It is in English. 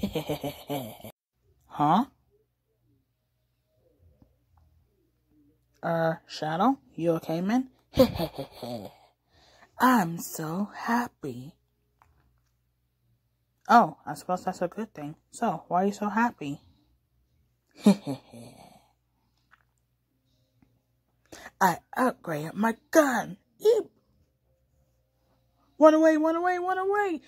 huh? Uh, Shadow, you okay, man? I'm so happy. Oh, I suppose that's a good thing. So, why are you so happy? I upgraded my gun. Eep. One away, one away, one away.